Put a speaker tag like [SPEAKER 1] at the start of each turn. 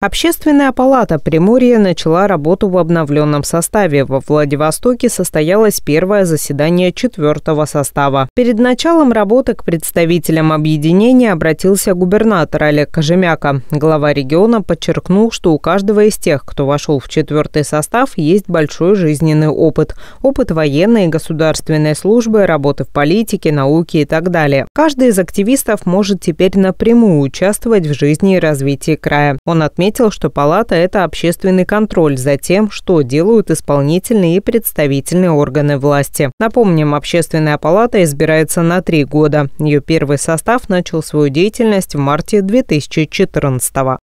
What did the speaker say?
[SPEAKER 1] Общественная палата Приморья начала работу в обновленном составе. Во Владивостоке состоялось первое заседание четвертого состава. Перед началом работы к представителям объединения обратился губернатор Олег Кожемяка. Глава региона подчеркнул, что у каждого из тех, кто вошел в четвертый состав, есть большой жизненный опыт. Опыт военной и государственной службы, работы в политике, науке и так далее. Каждый из активистов может теперь напрямую участвовать в жизни и развитии края. Он отметил, отметил, что палата – это общественный контроль за тем, что делают исполнительные и представительные органы власти. Напомним, общественная палата избирается на три года. Ее первый состав начал свою деятельность в марте 2014 года.